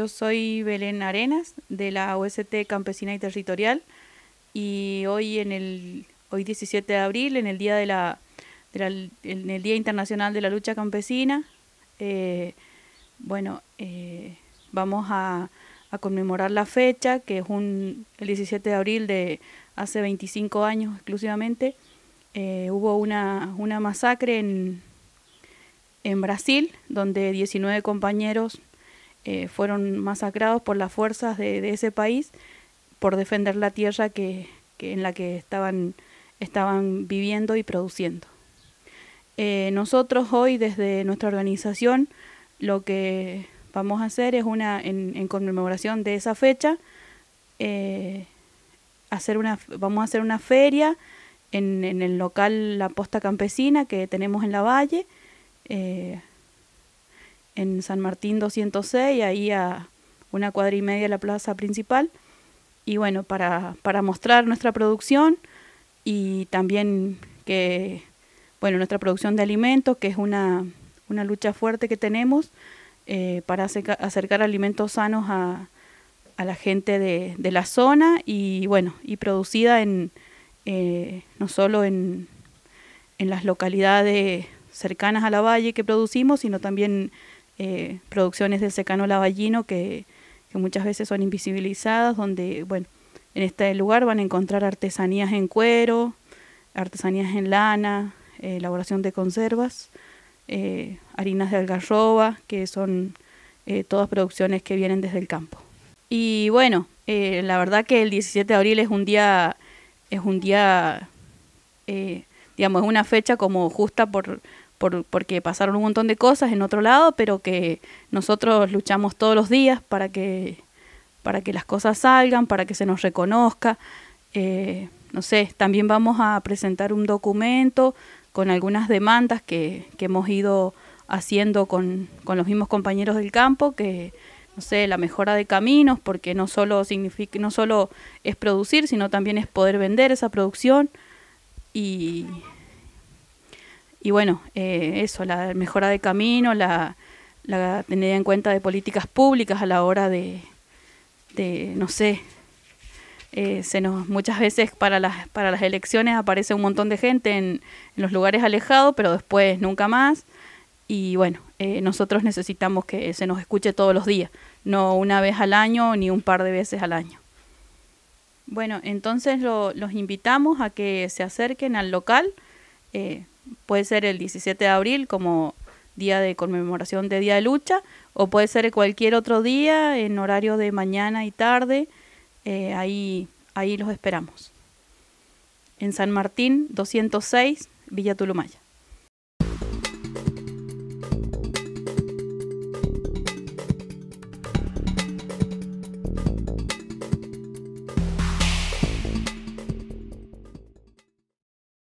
Yo soy Belén Arenas de la OST Campesina y Territorial y hoy en el hoy 17 de abril, en el día de la, el Día Internacional de la Lucha Campesina, eh, bueno, eh, vamos a, conmemorar la fecha, que es el 17 de abril de hace 25 años exclusivamente. Eh, hubo una, masacre en, en Brasil, donde 19 compañeros eh, fueron masacrados por las fuerzas de, ese país por defender la tierra que, en la que estaban, estaban viviendo y produciendo. Eh, nosotros hoy desde nuestra organización lo que vamos a hacer es una, en, conmemoración de esa fecha, eh, hacer una, vamos a hacer una feria en, el local La Posta Campesina que tenemos en la Valle en San Martín 206, ahí a una cuadra y media de la plaza principal. Y bueno, para, para mostrar nuestra producción y también que, bueno, nuestra producción de alimentos, que es una, una lucha fuerte que tenemos eh, para acercar alimentos sanos a, la gente de, la zona y bueno, y producida en, eh, no solo en, en las localidades cercanas a la valle que producimos, sino también eh, producciones del secano lavallino que, muchas veces son invisibilizadas, donde, bueno, en este lugar van a encontrar artesanías en cuero, artesanías en lana, eh, elaboración de conservas, eh, harinas de algarroba, que son todas producciones que vienen desde el campo. Y bueno, la verdad que el 17 de abril es un día, es un día, digamos, es una fecha como justa por porque pasaron un montón de cosas en otro lado, pero que nosotros luchamos todos los días para que, para que las cosas salgan, para que se nos reconozca. Eh, no sé, también vamos a presentar un documento con algunas demandas que, que hemos ido haciendo con, con, los mismos compañeros del campo, que, no sé, la mejora de caminos, porque no solo, significa, no solo es producir, sino también es poder vender esa producción. Y y bueno, eh, eso, la mejora de camino, la, tenida en cuenta de políticas públicas a la hora de, no sé, eh, se nos muchas veces para las para las elecciones aparece un montón de gente en, los lugares alejados pero después nunca más y bueno eh, nosotros necesitamos que se nos escuche todos los días no una vez al año ni un par de veces al año bueno entonces los invitamos a que se acerquen al local eh, puede ser el 17 de abril como día de conmemoración de Día de Lucha o puede ser cualquier otro día en horario de mañana y tarde. Eh, ahí, ahí los esperamos. En San Martín 206, Villa Tulumaya.